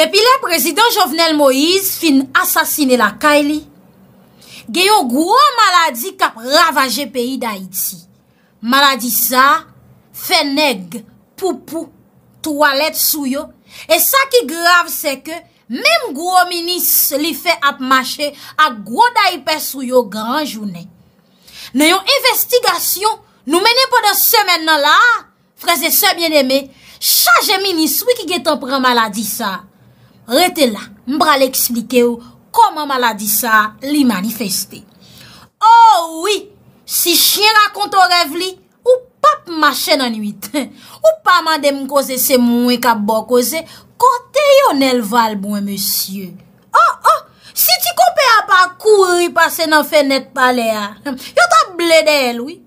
epi le prezident Jovenel Moïse fin asasine la Kayli, geyon gwo maladi kap ravaje peyi da iti. Maladi sa, feneg, poupou, toalet souyo, e sa ki grav se ke, mem gwo minis li fe ap mache ak gwo da ipe souyo gran jounen. Neyon investigasyon nou mene podan semen nan la, freze se bieneme, chaje minis wiki ge tenpren maladi sa, Rete la, mbra li eksplike ou koman maladi sa li manifeste. Oh ou wii, si chien rakon ton rev li, ou pap mache nan wite. Ou pa mande mkose se mwen kap bo kose, kote yon el val bon monsye. Ou oh, ou, oh, si ti kope a pa kouri pase nan fenet pale a, yon tap blede el wii.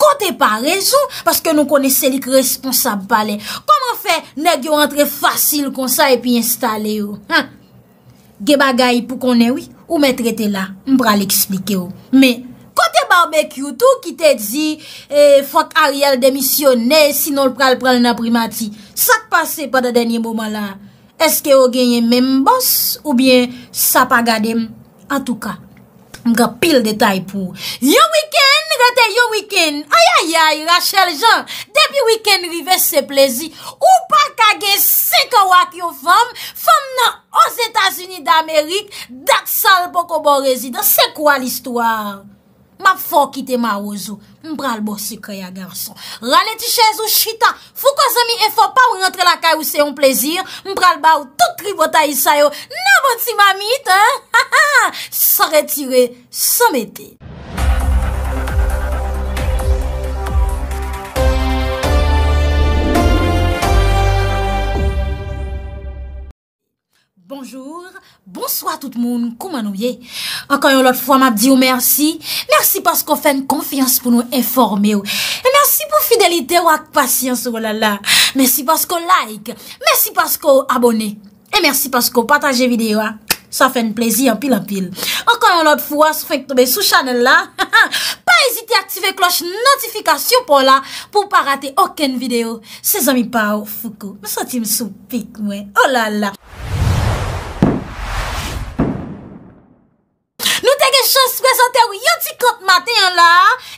Kote pa rejou, paske nou kone selik responsab pale. Koman fe, nek yo antre fasil konsa epi installe yo. Gebagay pou konenwi, ou men trete la, mbra li eksplike yo. Me, kote barbek yotou ki te di, e, fwa k ariel demisyon ne, sinon l pral pral na primati. Sa k pase pa da denye boman la. Eske yo genye men mbos ou bien sa pa gade m? An tou ka. Mga pil detay pou. Yo wiken, rete yo wiken. Ayayay, Rachel Jean. Depi wiken rive se plezi. Ou pa kage se kawak yo fam. Fam nan os Etasini d'Amerik. Dak sal poko bo rezida. Se kwa l'istwa? Ma fò ki te ma ouzou. Mpral bo si kre ya ganson. Rane ti chèz ou chita. Fou kwa zemi e fò pa ou rentre la kaj ou se yon plezir. Mpral ba ou tout tri botay isa yo. Nan bon ti ma mit. Sa re tire, sa me de. Bonjou, bonsoi tout moun, kouman oh, ou ye? Ankan yon lot fwa ma di ou mersi, mersi paskou fèn konfians pou nou informe ou. E mersi pou fidelite ou ak pasyans ou lala. Mersi paskou like, mersi paskou abone. E mersi paskou pataje videyo a. Sa fèn plezi anpil anpil. Ankan yon lot fwa sou fèn ktobè sou chanel la. Pa ezite aktive kloche notifikasyon pou la pou pa rate oken videyo. Se zami pa ou foukou. Mè sa ti m sou pik mwen. Olala. Oh Olala. Te gen chans prezante ou yon ti kont maten yon la.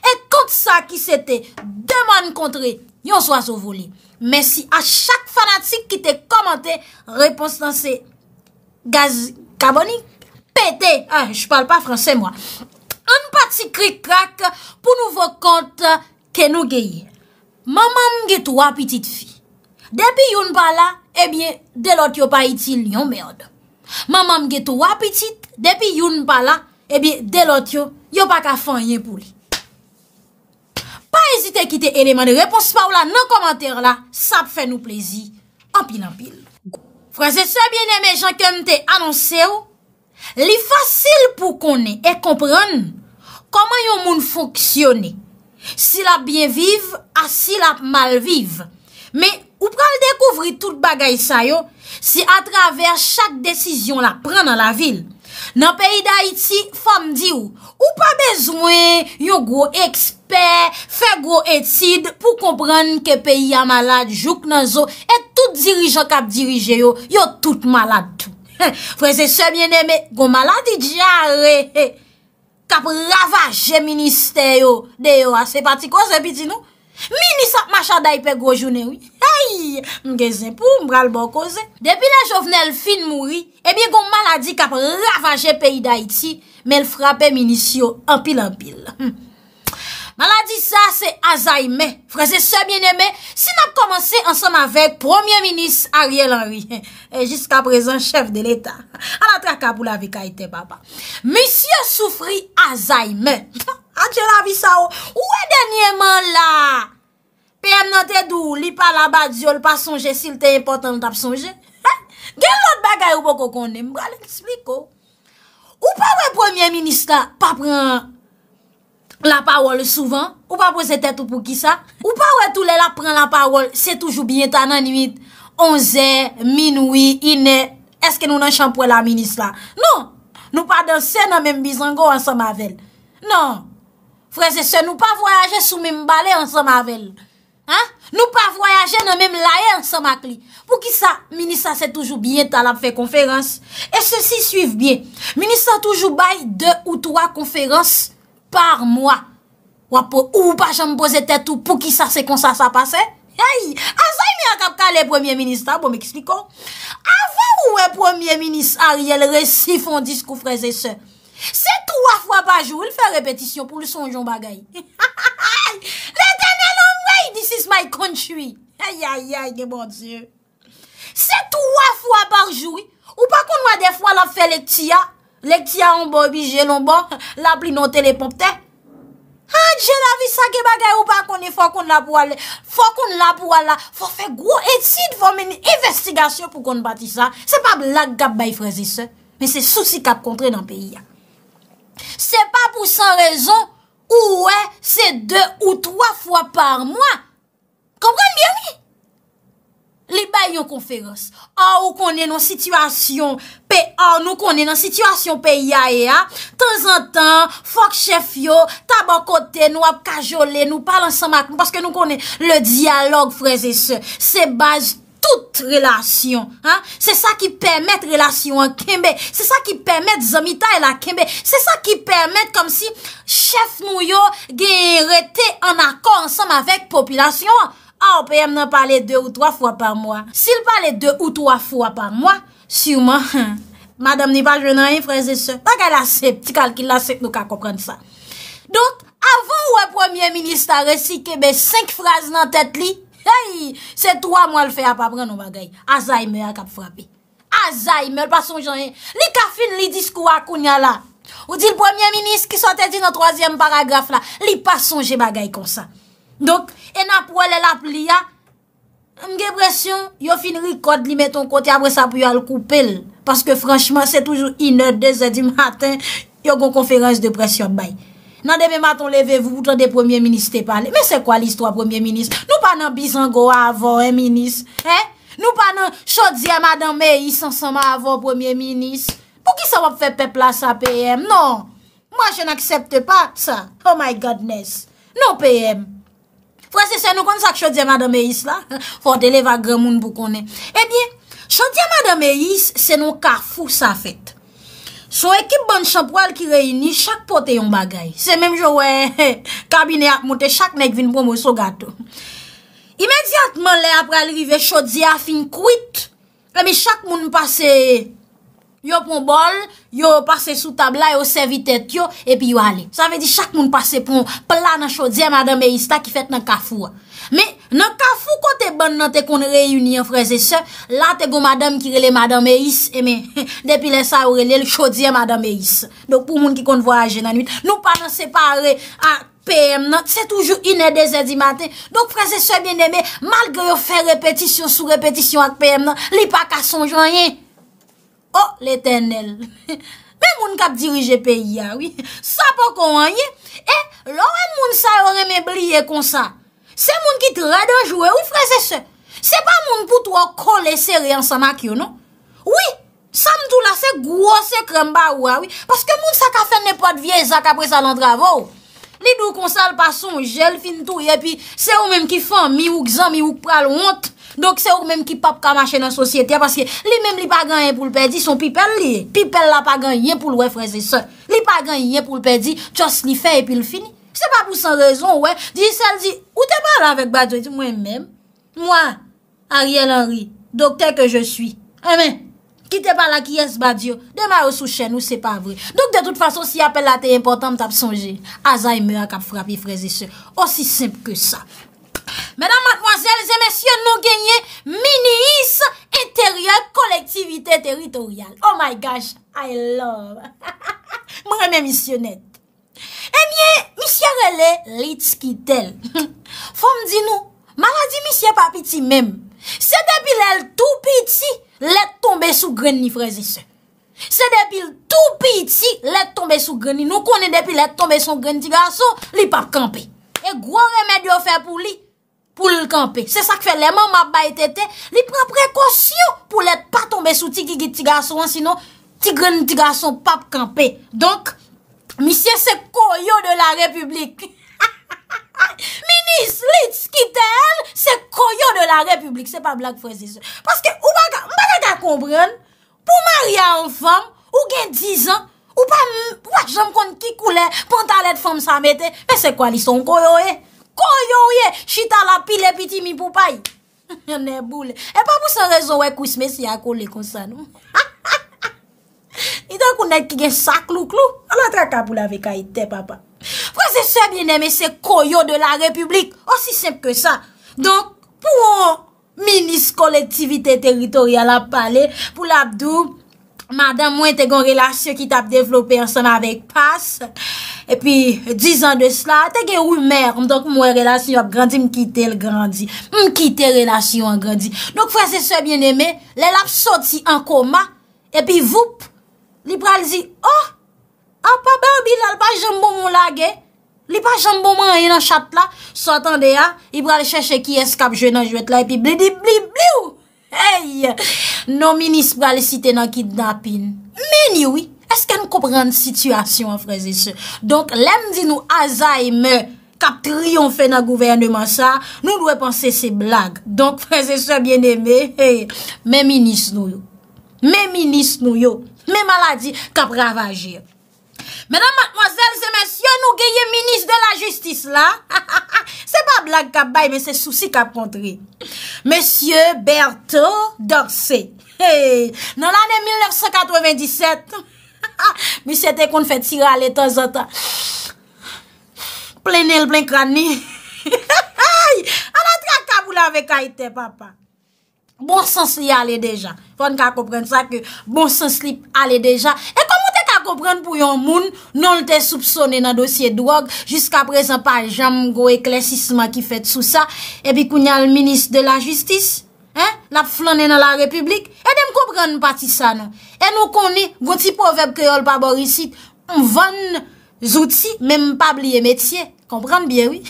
E kont sa ki se te. Deman kontre. Yon swa sou voli. Mersi a chak fanatik ki te komante. Repons tan se. Gaz kabonik. Pete. Ay, ah, jpal pa franse mwa. An pati krik krak pou nouvo kont ken nou geye. Mamam ge tou apitit fi. Depi yon bala, ebyen, eh delot yo pa itil yon merde. Mamam ge tou apitit, depi yon bala, Ebi, eh delot yo, yo pa ka fanyen pou li. Pa ezite kite ene mani, repons pa ou la nan komantèr la, sa ap fè nou plezi, anpil anpil. Fransese, bienèmè, jankèm te anonsè ou, li fasil pou konè e komprèn koman yon moun foksyonè. Si la bien vive, a ah, si la mal vive. Me, ou pral dekouvri tout bagay sa yo, si atraver chak desisyon la pren nan la vil, Nan peyi da iti, fam di ou, ou pa bezwen, yo gwo ekspert, fe gwo etid pou kompran ke peyi ya malad, jok nan zo, et tout dirijan kap dirije yo, yo tout malad. Fwese se mjen eme, gwo malad di di a re, kap ravaje minister yo, de yo a se pati kwa se biti nou. Minis ap machaday pe gojounen wye Ayy, mgezen pou mbral bon kozen Depi la jovenel fin mouri Ebyen goun maladi kap ravaje peyi da iti Men frapen minisyon Ampil ampil A la di sa se azaime, freze se bieneme, sin ap komanse ansanm avek premier minis Ariel Henry, e jiska prezen chef de l'Etat. A la traka pou la vi kaite, papa. Monsieur Soufri azaime, anje ah, la vi sa o, ou e denye man la? Pèm nan te dou, li pa la ba, di yo, li pa sonje, sil te importan, li tap sonje. Gen lout bagay ou pou koko ne, mbrale l'espliko. Oh. Ou pa ou e premier minis la, pa pran... La pawol souvan, ou pa boze tèt ou pou kisa. Ou pa ou etou lè la pren la pawol, se toujou bine ta nan nimit. Onze, minoui, inè, eske nou nan chanpouè la minis non. non. la. Non, nou pa dansè nan menm bizango an soma vel. Non, freze se nou pa voyaje sou menm bale an soma vel. Nou pa voyaje nan menm laye an soma kli. Pou kisa, minisa se toujou bine ta la fe konferans. E se si suiv biye, minisa toujou baye de ou towa konferans... Par mwa. Wapou ou pa jan mpoze tete ou pou ki sa se kon sa sa pase? Ay, a zay mi akap ka bon, oh. e le premier ministar, bo m eksplikon. Avan ou we premier ministar, yel resifon diskou freze se. Se tou wap wap wap ajou, l fe repetisyon pou l sonjon bagay. Le dene lomwey, disis may kontchoui. Ay, ay, ay, de bon dieu. Se tou wap wap wap ajou, ou pa kon wade fwa la fe le tia, Lèk tia an bon, bi jè l'on bon, l'ap li nou tè lèpon ptè. Ha, jè la vi sa ki bagay ou pa koni fò kon l'ap wala, fò kon l'ap wala, fò fè gwo et si d'vò meni investigasyon pou kon bati sa. Se pa blag gap bay frazi se, men se souci kap kontre nan peyi ya. Se pa pou san rezon, ou wè, se de ou troa fwa par mwa. Kompran bien mi? Li bay yon konferans. A ou konnen nan sitwasyon pe a, nou konnen nan sitwasyon pe ya e a, tan zan tan, fok chef yo, taban kote, nou ap kajole, nou pal ansan mak, nou paske nou konnen le diyalog freze se, se base tout relasyon. Se sa ki permette relasyon an kembe, se sa ki permette zomita el a kembe, se sa ki permette kom si chef nou yo gen rete an akon ansan mavek populasyon an. a ah, ou pe yem nan pale de ou 3 fwa par mwa. Si l pale de ou 3 fwa par mwa, siwman, madame nipal jwen nan yon freze se, baga la se, ti kalkil la se nou ka komprende sa. Donk, avon ou a premier ministre a resi kebe 5 fraze nan tete li, hey, se 3 mwa l fe a papre non bagay, aza yme a kap frape. Aza yme, l pa son jenye. Li ka fin li diskou akoun ya la. Ou di l premier ministre ki sa tete di nan 3e paragraf la, li pa son jenye bagay konsa. Donk, e na pou el el ap li ya, mge presyon, yo fin rikot li meton konti apre sa pou yo al koupel. Paske franchman, se toujou iner de zedi maten, yo gon konferans de presyon bay. Nan debe maton levevou, boutan de premier ministre te pale. Me se kwa l'histoire premier ministre? Nou pa nan bisango a avon, hein, ministre? Hé? Nou pa nan chodzi a madan mey, san san ma avon, premier ministre? Pou ki sa wap fe pe plasa, PM? Non, moi jen aksepte pa, sa. Oh my godness. Non, PM. Fwa se se nou kon sa k chodze madame Yis la, fote le vagre moun pou konen. Ebyen, chodze madame Yis se nou ka fousa fet. So ekip ban chanpwal ki reyni, chak pote yon bagay. Se menm jo we, kabine ap moute, chak mek vin pou mwoso gato. Imediatman le apra lrive chodze a fin kwit, remi chak moun pase... Yo pon bol, yo pase sou tabla, yo servite tyo, epi yo ale. Sa ve di chak moun pase pon pla nan chodye, madame e is, ta ki fet nan kafou. Me, nan kafou, kote bon nan te kon reyuni an, freze se, la te go madame ki rele madame e is, eme, depi le sa ou rele chodye madame e is. Dok pou moun ki kon voyaje nan nwit. Nou pan nan separe ak PM nan, se toujou inè, dezen, di matè. Dok freze se, mwen eme, malge yo fe repetisyon sou repetisyon ak PM nan, li pa kason jwenye. Oh, l'Eternel, mè moun kap dirije pe ya, wè, sa pa konwenye, e, lò mè moun sa orè mè bliye konsa, se moun ki tra de jwè, wè, fre se se. Se pa moun pou tou wè kone se re ansa mak yo, non? Wè, sa mtou la se gwo se kremba wè, wè, paske moun sa ka fè nè pat viezak apre sa lan travò. Li dò konsal pason, jèl fin tou, e pi, se ou mèm ki fan, mi wouk zan, mi wouk pral, wè, Donk se ou mèm ki pop ka machè nan sosyete, paske li mèm li pa ganyen pou l'pèdi, son pipèl li. Pipèl la pa ganyen pou l'wè freze se. Li pa ganyen pou l'pèdi, chos li fè epi l'fini. Se pa pou san rezon, wè, di sel di, ou te pala avèk badyo? Mwen mèm, mwen, Ariel Henry, doktè ke je suis, amè, ki te pala ki yè s'badyo, dema ou sou chè nou, se pa vre. Donk de tout fason, si apèl la te important, m tap sonje, azay mè akap frapi fre Madame, mademoiselles et messieurs, nous gagnez Ministre intérieur collectivité territoriale Oh my gosh, I love Mou remè missionnette Et bien, monsieur relè, let's keep tell Fom di nou, maladie monsieur papi ti mèm Se depilèl tou pi ti, let tombe sou gren ni frezi se Se depilèl tou pi ti, let tombe sou gren ni Nou konè depilèl tombe sou gren ti garso, li pap kampe E gwa remè di ou fè pou li pou lèl kampe. Se sa kfe lèman map bay tete, lè pre prekosyo pou lèl pa tombe sou tigigit tiga son, sinon tigren tiga son pap kampe. Donk, misye se koyo de la republik. Minis lits ki tèl, se koyo de la republik. Se pa blag fwese se. Paske mbaga kakombran, pou maryan an fam, ou gen dizan, ou pa mwajan kon kikou lè, pou an talèt fam sa metè, se kwa lison koyo e? Koyo ye, chita la pile piti mi pou paye. Ne boule. E pa pou se rezon we kousme si a koule kon sa nou. I don kon net ki gen sak lou klou. A la traka pou la veka ite, papa. Frase se bieneme se koyo de la republik. Osi semp ke sa. Donk, pou an, minis kolektivite teritorial ap pale, pou la dou, madame mwen te gon relasyon ki tap devlopi ansan avek pas. Epi, 10 an de sla, teke ou mer, m donk mwen relasyon ap grandi, m kite relasyon ap grandi. Donk fwese sebyen eme, lel ap soti an koma, epi vup, li pral zi, oh, ap ah, pa be obi lal pa jambou moun lage, li pa jambou moun an yen an chap la, sotan de ya, li pral cheshe ki eskap jwen an jwet la, epi blibli blibli ou, hey, non minis pral siten an kidnapin, meni oui. Eske nou kouprande situasyon an freze se. Donk lem di nou aza e me kap triyonfe nan gouvernement sa, nou lwè panse se blag. Donk freze se bien eme, me minis nou yo. Me minis nou yo. Me maladi kap ravajir. Mèdam matmozèl, se mèsyon nou geye minis de la justis la. Se pa blag kap bay, men se souci kap kontri. Mèsyon Berto Dorse. Nan lannè 1997, Bi se te kon fè tir alè tan zata. Plè nel, plè kran ni. Anan trak kabou la vek ayte papa. Bon sens li alè deja. Fon ka kopren sa ke bon sens li alè deja. E komon te ka kopren pou yon moun nan lte soupsonen nan dosye drog. Jiska prezen pa jam go e klesisman ki fèt sou sa. E bi koun yal minis de la jistis. La flan e nan la republik, e dem koubren pati sa nan. E nou koni, gouti poveb kreol pa borisit, mwen zouti, men mpabliye metye. Kompren bien, oui.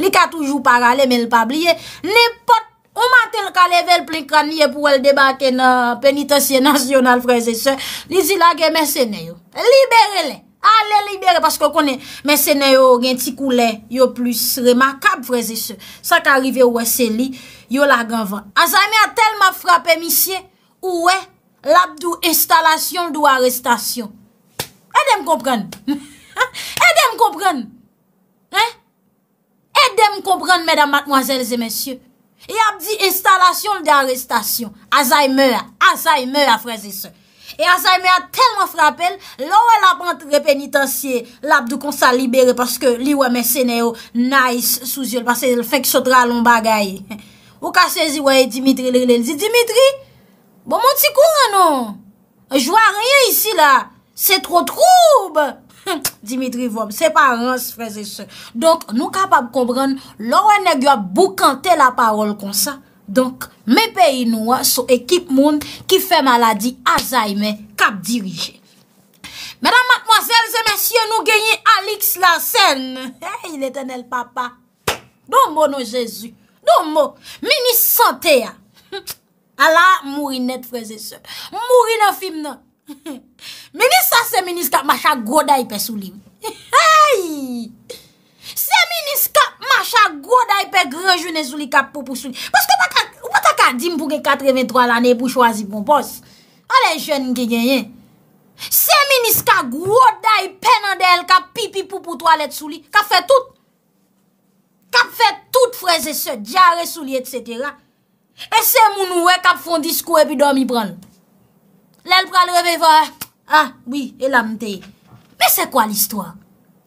Li ka toujou parale, men mpabliye. Ne pot, ou matel ka leve lplekaniye pou el debake nan penitensye nasyonal freze se. Li zila gen mersene yo. Libere le. A lè libère paskò konè mè sè nè yo gen ti koulè, yo plus remakab freze sè. Sa kè arrive ouè sè li, yo la ganvan. Azayme a tel ma frapè misye, ouè, l'abdou estalasyon l'dou arestasyon. Edè m'kompren? Edè m'kompren? Edè m'kompren, mèdam matmoazèl zè mèsyè? Yabdi estalasyon l'dou arestasyon. Azayme a, azayme a freze sè. E asay me a telman frapel, lor wè la pantre penitansye, lapdou konsa libere, paske li wè mè sène yo naïs sou zyol, paske lè fèk sotra loun bagay. Ou kase zi wè Dimitri lè lè, lè zi, Dimitri, bon moun ti kou anon? Jwa rè yè isi la, se tro troub! Dimitri vwam, se parans fwese se. Donk nou kapab kompran, lor wè ne gwa boukante la parol konsa, Donk, mè pe inouwa sou ekip moun ki fè maladi aza imè kap dirije. Mèdam matmoazèl, zè mèsyè nou genyi Alix Lassen. He, il eten el papa. Donmò nou Jezu. Donmò. Minis sante ya. Ala, mouri net freze sè. Mouri nan film nan. Minis sa se, minis kap macha goday pe sou lim. He, he, he. Se minis ka macha gwo day e pe gre jounen sou li kap pou pou sou li. Poske wata ka dim pou gen 83 l ane pou chwazi pou bon mpos. Ale jounen ki genyen. Se minis ka gwo day e penan del kap pipi pou pou tou alet sou li. Kap fe tout. Kap fe tout freze se diare sou li et cetera. E se moun ouwe kap fon disko e pi dormi pran. Lel pral revè vò. Ha, ah, oui, e la mteye. Me se kwa l'histoire?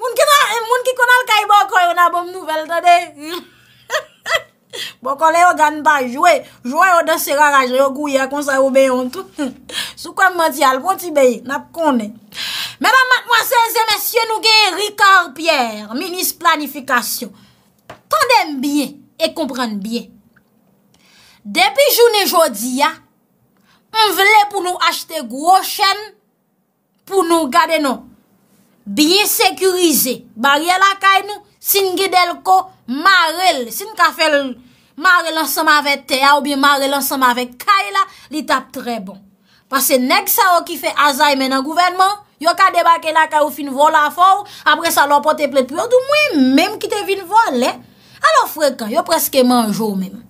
Moun ki kon al kaj bokoy Ou nan eh, bom nouvel Bokoy le yo ganba Jwe yo desi rara Jwe yo gouye Sou kon mwen di al Mwen ti beye Mwen dan mwen seze mwen syen nou gen Rikard Pierre Ministre planifikasyon Tandem bien Depi joun e jodi On vle pou nou achete Gro chen Pou nou gade nou Biye sekurize, barye la kay nou, sin gidel ko, marel. Sin ka fel marel ansama ve te a ou biye marel ansama ve kay la, li tap tre bon. Pase nek sa o oh, ki fe azae men an gouvenman, yo ka debake la ka ou fin volan for, apre sa lopote plepyo, dou mwen menm ki te vin volen. Alo fwe ka, yo preske manjou menm.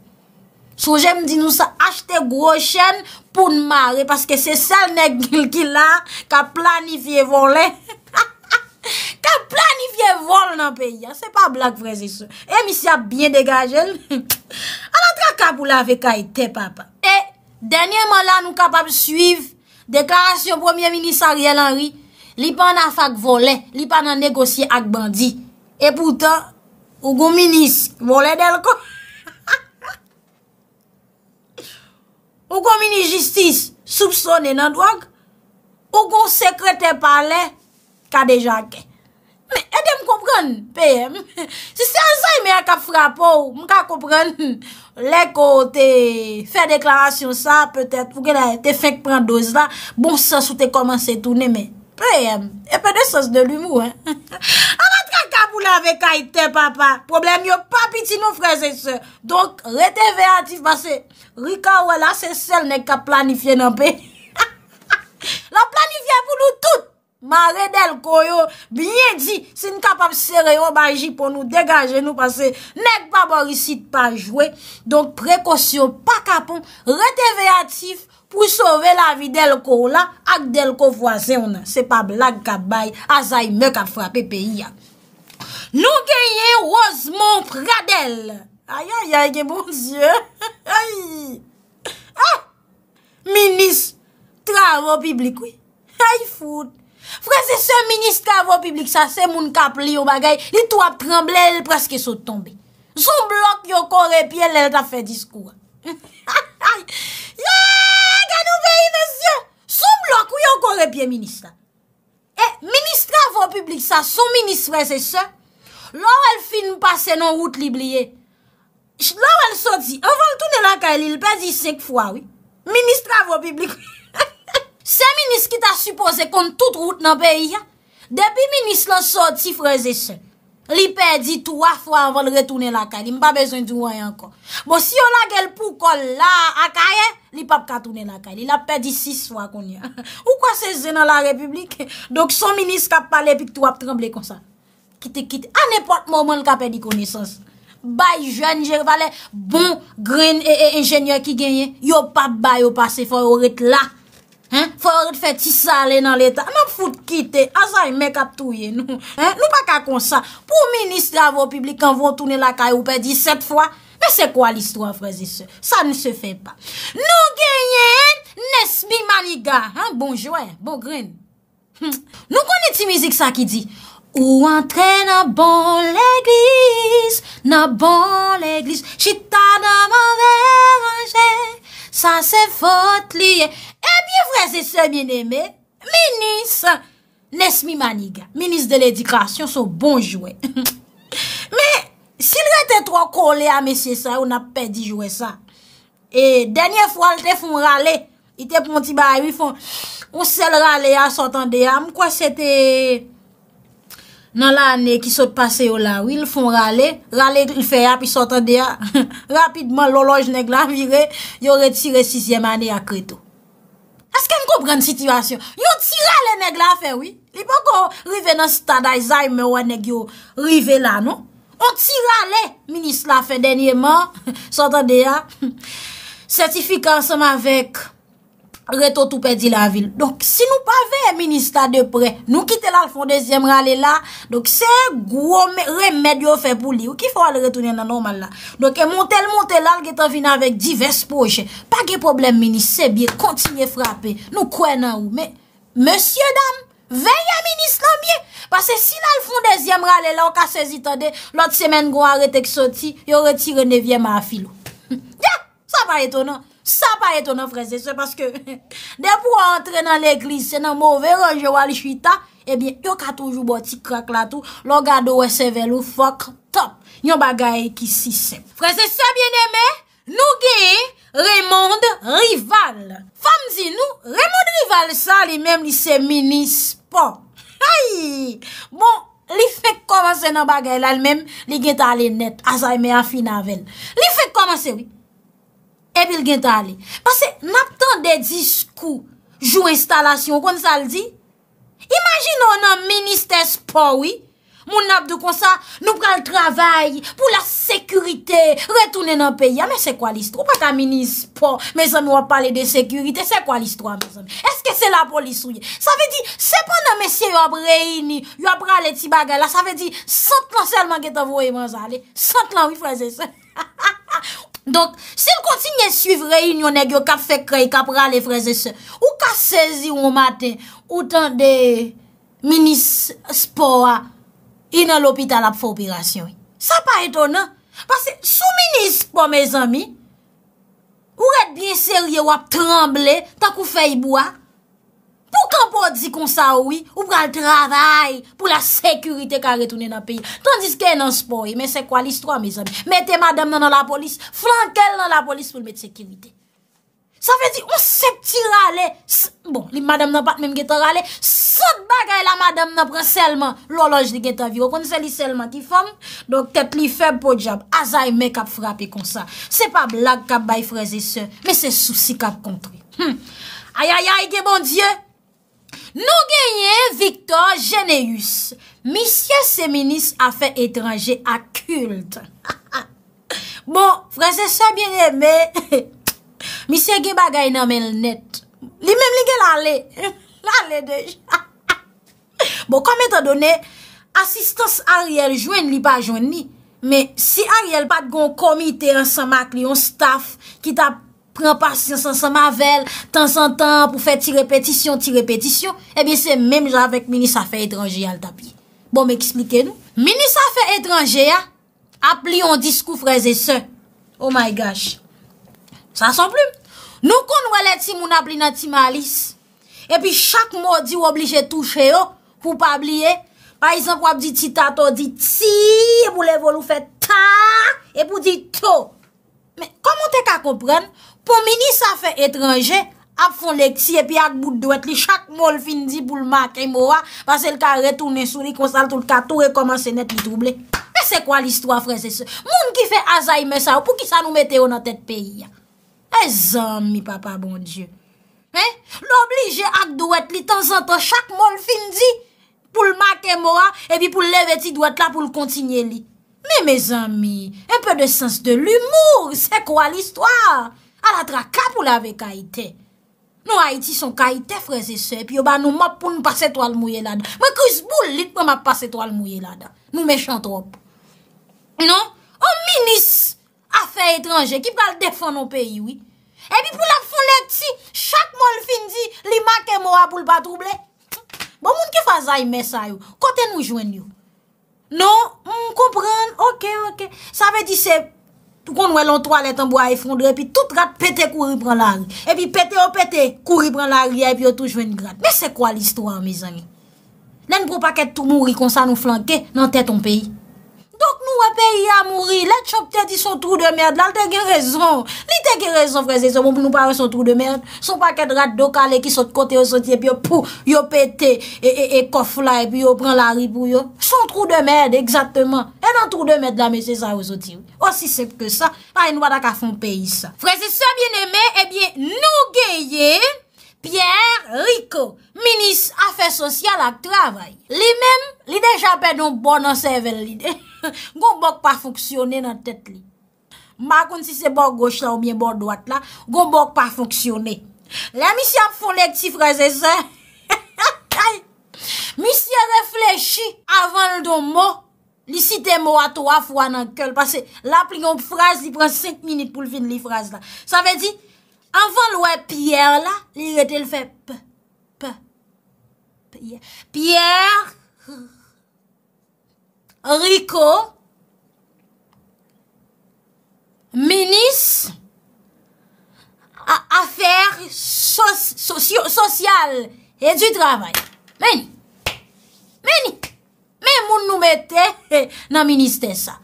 Sou jem di nou sa achte gro chen pou nmare, paske se sel nek nil ki la ka planifiye volen. Ka planifye vol nan peyi an, se pa blak vreze sou. E eh, misya byen degajel. An an tra kap ou la vek ay te papa. E, eh, denye man la nou kapap suyv, deklarasyon premier minisar yel anri, li pa nan fak vole, li pa nan negosye ak bandi. E poutan, ou goun minis vole del ko. Ou goun minis jistis, soubsone nan drog. Ou goun sekrete pale, ka deja akè. Mè, edè m kouprèn, pè, si se an zay mè a ka frapou, m ka kouprèn, lè ko te fè deklarasyon sa, pè tè, pou gen a te fèk pran doz la, bon sens ou te komanse tou, nè mè. Pè, m, e pè de sens de l'humour, an atra ka boulan vek a itè, papa, problem yo papiti nou freze se, donk rete vey atif base, rika wè la se sel nè ka planifye nan pè. Ha, ha, ha, la planifye voulou tout, Mare del ko yo, bine di, se n kapap sere yo baji pou nou degaje nou, pase nek pa borisit pa jwe, don prekosyon pa kapon, reteve atif, pou sove la vi del ko la, ak del ko vwaze ona. Se pa blag ka bay, aza yi mek a frape peyi ya. Lou genye, roz mon pradel. Ayayaye, bonzyon. Ayayaye. Ah! Minis, travon piblikwi. Ay fout. Frèze se, ministre avon publik sa, se moun kap li yo bagay, li tou ap tremble, el preske sou tombe. Sou blok yon korepye, lèl ta fè diskour. Yaa, ganyou vey inesye, sou blok wè yon korepye, ministra. E, ministre avon publik sa, sou ministre frèze se, lò wèl fin passe nan wout li blye. Lò wèl sò di, avon tou nè lanka li, lèl pè di sek fwa, wè. Ministre avon publik sa. Se minis ki ta suppose kon tout route nan peyi ya, debi minis lan so ti freze sen. Li pe di 3 fwa avon retounen la kaye, li mpa bezon di mwen ankon. Bon, si yon la gel pou kol la a kaye, li pap katounen la kaye, li la pe di 6 fwa kon ya. Ou kwa se zè nan la republik? Dok son minis kap pale, pik tou ap tremble kon sa. Kitikit, an epot momen kap pe di kounesans. Bay jen, jen valè, bon, green, e, e, engenye ki genye, yo pap bay, yo pa se fwa, ou rete la, Forèd fè ti sale nan l'Etat Mè foute kite, a zay mè kap touye nou Nou pa kakon sa Pou ministre avon publik an von tounen la kaye ou pe di set fwa Mè se kwa l'istwa frezi se Sa nou se fè pa Nou genyen Nesmi Maniga Bonjouè, bon grin Nou konè ti mizik sa ki di Ou antre nan bon l'Eglise Nan bon l'Eglise Chita nan mè venjè San se fote liye, e biye vreze se mieneme, menis, nesmi maniga, menis de l'edikasyon so bon jwe. Me, si lre te tro kole a mesye sa, ou na pe di jwe sa. E denye fwa lte fon rale, ite pon ti baye mi fon, ou sel rale a sotan deyam, kwa se te... Nan la ane ki sot pase yo la, wil fon rale, rale ki l feya pi sotan deya, rapidman loloj neg la vire, yo retire 6e mani akreto. Asken koubren situasyon? Yo tira le neg la fe, wil? Li pou kon rive nan stada y zay me wane yo rive la, nou? On tira le, minis la fe denye man, sotan deya. Sertifikansman vek... Reto tou pedi la vil. Donk si nou pa veye minist a depre, nou kite lal fon deuxième rale la, donk se e gwo remèd yo fe pou li, ou ki fwa le retounen nan normal la. Donk e montel montel lal geto vina vek divers poche. Pa ge probleme, minis, se bie kontinye frape. Nou kwen nan ou, me, monsie dam, veye a minis lan bie. Pase si lal fon deuxième rale la, ou ka sezitande, lot semen gwa retek soti, yo retire nevye ma filo. Ya, sa pa eto nan. Sa pa eto nan frese, se paske depou a entre nan l'eklise se nan mouve ronjewa li chwita, ebyen, eh yo ka toujou boti krak la tou, lo gado we se velou, fok, top, yon bagaye ki sisem. Frese se bieneme, nou ge, Raymond Rival. Fam zi nou, Raymond Rival sa li menm li se mini-spo. Hai, bon, li fek komanse nan bagaye la li menm, li geta alenet, aza yme afina ven. Li fek komanse, oui. E bil gen ta li. Pase nap tan de diskou, jou instalasyon, kon sa li di? Imagin nou nan minister sport, oui? Moun nap de kon sa, nou pran l travay pou la sekurite, retounen nan peyi. Ame, se kwa listwa? Ou pa ta minister sport, me zan nou ap pale de sekurite, se kwa listwa, me zan? Eske se la polis ou ye? Sa ve di, se pan nan mesye yo ap reini, yo ap prale ti bagay la, sa ve di, sant lan selman geta vou e man sa li. Sant lan, oui, fran se se. Ou, Donk, se l kontinye suiv reynyon e gyo kap fe krey, kap rale freze se, ou ka sezi ou maten, ou tan de minis spo a inan l'opital ap fopirasyon. Sa pa etonan, pas se sou minis po me zami, ou et biye serye wap tremble tak ou fey bo a. Pou ka po di kon sa oui, ou pral travay pou la sekurite ka retounen na peyi. Tandis ke nan spoye, men se kwa listro a me zami. Mete madame nan la polis, flankel nan la polis pou l met sekurite. Sa fe di, on se pti rale. Bon, li madame nan pat menm geta rale. Sot bagay la madame nan pre selman loloj li geta vyo. Kon se li selman ki fom. Donk tepli feb po jab. Azay men kap frape kon sa. Se pa blag kap bay freze se. Men se souci kap kontre. Ayayay ke bon dieu. Nou genye Victor Geneus, misye seminis a fe etranje akult. Bon, franse se bien eme, misye ge bagay nan men l net. Li mem li gen l ale, l ale de j. Bon, komet adone, asistans Ariel jwen li pa jwen ni. Men, si Ariel pat gon komite ansan mak li yon staff ki ta pwede, pren pa sin san san mavel, tan san tan, pou fe ti repetisyon, ti repetisyon, e eh bin se menm javek mini sa fe etranjeya l tapye. Bon, me eksmike nou? Mini sa fe etranjeya, ap li yon diskou freze se. Oh my gosh! Sa san pli. Nou kon wè leti moun ap li nati malis, e pi chak mò di wob li jè touche yo, oh, pou pa bli e, pa isan wap di ti tatou, di ti, e pou le volou fe ta, e pou di to. Men, komon te ka komprenne, Mon mini sa fe etranje, ap fon lek si epi ak bout dwet li, chak mol fin di pou l'ma kem ora, pas el ka retounen sou li, konsal tout ka tou re komanse net li drouble. Mè e se kwa l'histoire frese se? Moun ki fe aza ime sa ou pou ki sa nou mette ou nan tèt peyi? Mè e zanmi papa bon dieu. Mè l'oblige ak dwet li tan zan ton chak mol fin di pou l'ma kem ora, epi pou l'leveti dwet la pou l'kontinye li. Mè mè zanmi, mè pe de sens de l'humour, se kwa l'histoire? A la tra kap ou la ve kaitè. Nou Haiti son kaitè freze se, pi yo ba nou map pou nou pas etwal mouye lada. Mwen kriz boulit pou map pas etwal mouye lada. Nou mechantrop. Non? O minis afè etranje, ki pa l defon nou peyi wè. E bi pou la folè ti, chak mol fin di, li makè mou a pou l patrouble. Bo moun ki fazay mè sa yo, kote nou jwen yo. Non? Non, mm, moun komprende. Ok, ok. Sa ve di se... Tou kon nou el an to alet an bo a efondre epi tout rat pete kouri pran lari. Epi pete o pete kouri pran lari epi yo toujwen grat. Me se kwa l istwa an me zang? Nen pou pa ket tou mouri kon sa nou flanke nan tè ton peyi. Donk nou wè peyi a mouri, lè tchopte di son trou de mèd, lal te gen rezon. Li te gen rezon, freze, se moun pou nou pare son trou de mèd, son pakè drat do kalè ki sot kote yo soti, epi yo pou yo pète, e, e, e kof la, epi yo pran la ribou yo. Son trou de mèd, egzatman. E nan trou de mèd la mèd se zan yo soti. Osisèp ke sa, a yon wadak a fon peyi sa. Freze, se mwen eh eme, nou geye Pierre Rico, minis afè sosyal ak travay. Li mèm, li dejan pey non bon ansevel li de. Gou bok pa fonksyonè nan tèt li. Ma kon si se bok goch la ou miye bok doat la, gou bok pa fonksyonè. La mi si ap fon lek ti fraze se, mi si reflechi avan l do mo, li site mo a to a fwa nan kel, pase la pli yon fraze li pren 5 minute pou l fin li fraze la. Sa ve di, avan l wey pier la, li rete l fe pe, pe, pier, pier, Riko Minis Afer Sosyal E du travay Meni Meni Meni Moun nou mette Nan ministe sa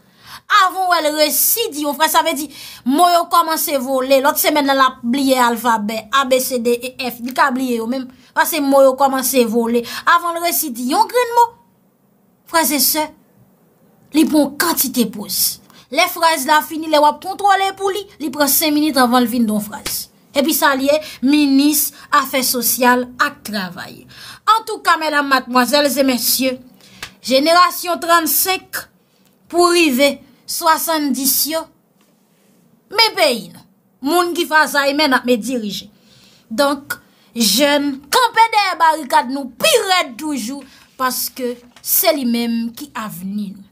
Avon wè l residiyon Frè sa vè di Mou yo komanse volè L ot semen l ap blye alfabè A, B, C, D, E, F Dikablye yo Mèm Fase mou yo komanse volè Avon l residiyon Gren mo Frè se se li pou an kantite pose. Le fraze la fini, le wap kontrole pou li, li pre 5 minute avan l'vin don fraze. Epi sa liye, minis, afè sosyal, ak travaye. An tou ka, menam, matmoazèl, zè mèsyè, jenèrasyon 35, pou rive, 70 syò, mè pey, moun ki fazay men ak mè dirije. Donk, jen, kampè de barikad nou, pi red toujou, paske se li mèm ki avnine.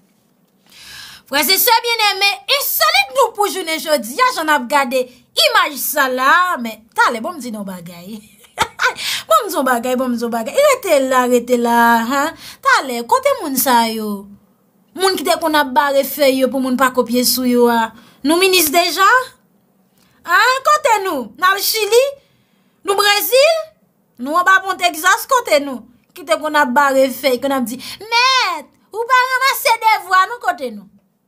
Fwese sebyen eme, e salit nou poujoun e jodi. Ya jan ap gade imaj sa la, bon, me tale, bom zi nou bagay. Bom zi nou bagay, bom zi nou bagay. E rete la, rete la. Tale, kote moun sa yo? Moun kite kon ap bare feyo pou moun pa kopye sou yo a. Nou minis deja? Ha? Kote nou? Nal Chili? Nou Brazil? Nou wab ap monte exas kote nou? Kite kon ap bare feyo, kote nou?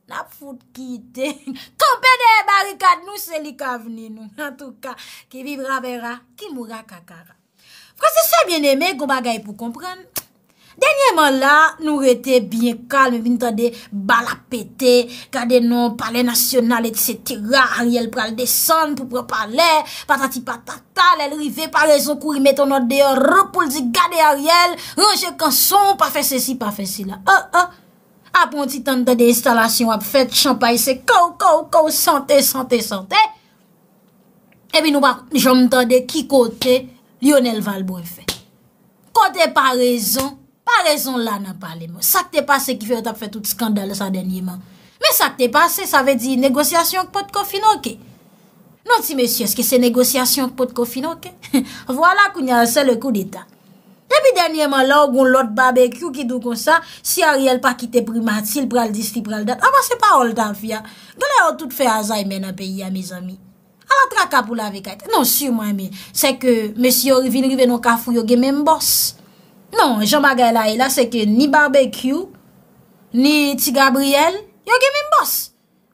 Na foute ki ite, kompe de barikat nou seli ka veni nou. En tout ka, ki vibra vera, ki moura kakara. Fransese bien eme, goma gay pou komprende. Denye man la, nou rete bien kalme, vin ta de bala pete, ka de nou pale nasyonal et se tira a riel, pral desan pou pral pale, patati patata, lel rive pale, soukou, imet anot deyo, repoul di gade a riel, reje kan son, pa fe se si, pa fe si la, e, oh, e. Oh. apon ti tan de de instalasyon ap fèt, champay se kou, kou, kou, sante, sante, sante, e bi nou pa, jom tan de ki kote, Lionel Valbo e fè. Kote pa rezon, pa rezon la nan pale mò. Sa k te pase ki fè, ap fèt tout skandal sa denye man. Me sa k te pase, sa ve di negosyasyon k pot kofi noke. Non ti mesi, eske se negosyasyon k pot kofi noke? Vwala kou nye asè le kou ditak. Ne bi denye man la ou goun lot barbecue ki do kon sa, si a riel pa kite primatil pral disti pral dat. Awa se pa ol dan fya. Gane ou tout fe aza imen apey ya, me zami. A la traka pou la vekate. Non, sur mwen, me. Se ke, mesi yor vin rive nou kafou, yon gen men bos. Non, jan bagay la e la, se ke, ni barbecue, ni ti Gabriel, yon gen men bos.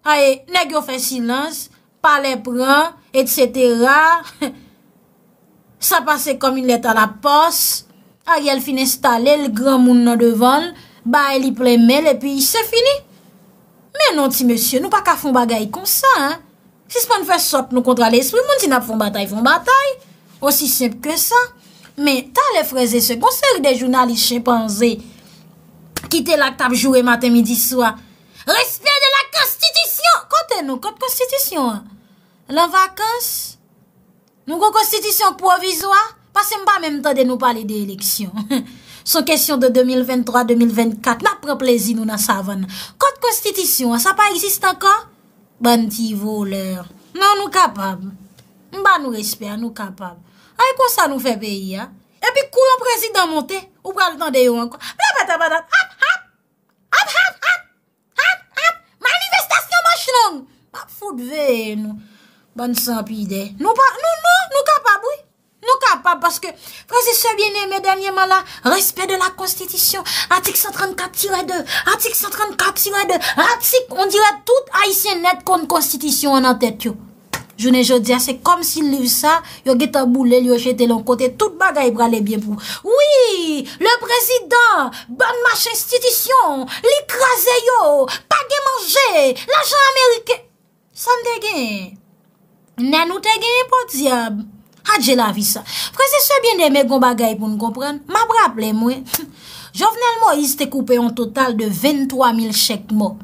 A e, nek yo fe silans, pa le pran, et cetera. Sa pase komi leta la posa. Ar yal fin installe, l gran moun nan devan, ba el i ple mel, epi y se fini. Men an non, ti, monsye, nou pa ka fon bagay kon sa, an. Si se pan fè sot nou kontra l espri, moun ti nap fon batay, fon batay. Osi sep ke sa. Men ta le freze se konser de jounal, i chen panze. Kite l aktape joure maten midi swa. Respe de la konstitisyon! Konten nou, kont konstitisyon, an. Lan vakans, nou kon konstitisyon provizwa. Pase mba mèm tan de nou pale de eleksyon. Son kesyon de 2023-2024, mba preplezi nou nan savan. Kote konstitisyon, sa pa exist ankan? Ban ti voleur. Nan nou kapab. Mba nou respe, an nou kapab. A e kon sa nou fe peyi, an? E pi kou yon prezidant monte? Ou pral tan de yo ankon? Mba pata patat! Hop! Hop! Hop! Hop! Hop! Hop! Hop! Ma anivestasyon manch nang! Mba foute vey nou. Ban san pi dey. Nou pa, nou nou, nou kapab ouy. kapa, paske, prezi se biene me denye man la, respet de la konstitisyon atik 134-2 atik 134-2, atik on dire tout aisyen net kon konstitisyon an an tet yo, jounen jounen, se kom si li yu sa yo geta boule, yo chete lon kote, tout bagay brale bien pou, wiii le prezident, ban mach konstitisyon, lik raze yo pa gen manje, la jan amerike, san de gen nan ou te gen pou diab Hadje la vi sa. Prese se bien de me gom bagay pou nou kompren. Mabra ple mwen. Jovenel mo yiste koupe yon total de 23.000 chek mo.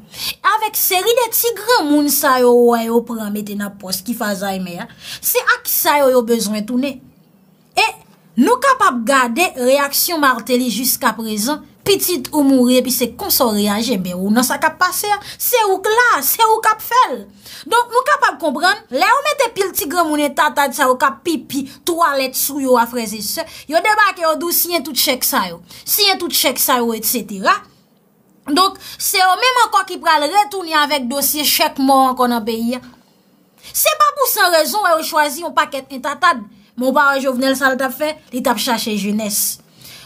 Avèk seri de tigre moun sa yo wè yo pramete na pos ki fazay mè. Se ak sa yo yo bezwen toune. E nou kapap gade reaksyon marteli jiska prezant. Petit ou mounre, pi se konson reage, be ou nan sa kap pase, se ou klas, se ou kap fel. Donk moun kapap kompran, le ou mette pil tigre moun e tatad, se ou kap pipi, toalet, souyo, afreze, se. Yo debak yo dou siyen tout chek sa yo, siyen tout chek sa yo, et setera. Donk se ou menman kwa ki pral retouni avèk dosye chek moun kon ap beya. Se pa pou san rezon yo chwazi yon paket e tatad, moun ba wajovnel sal tap fe, li tap chache jounesse.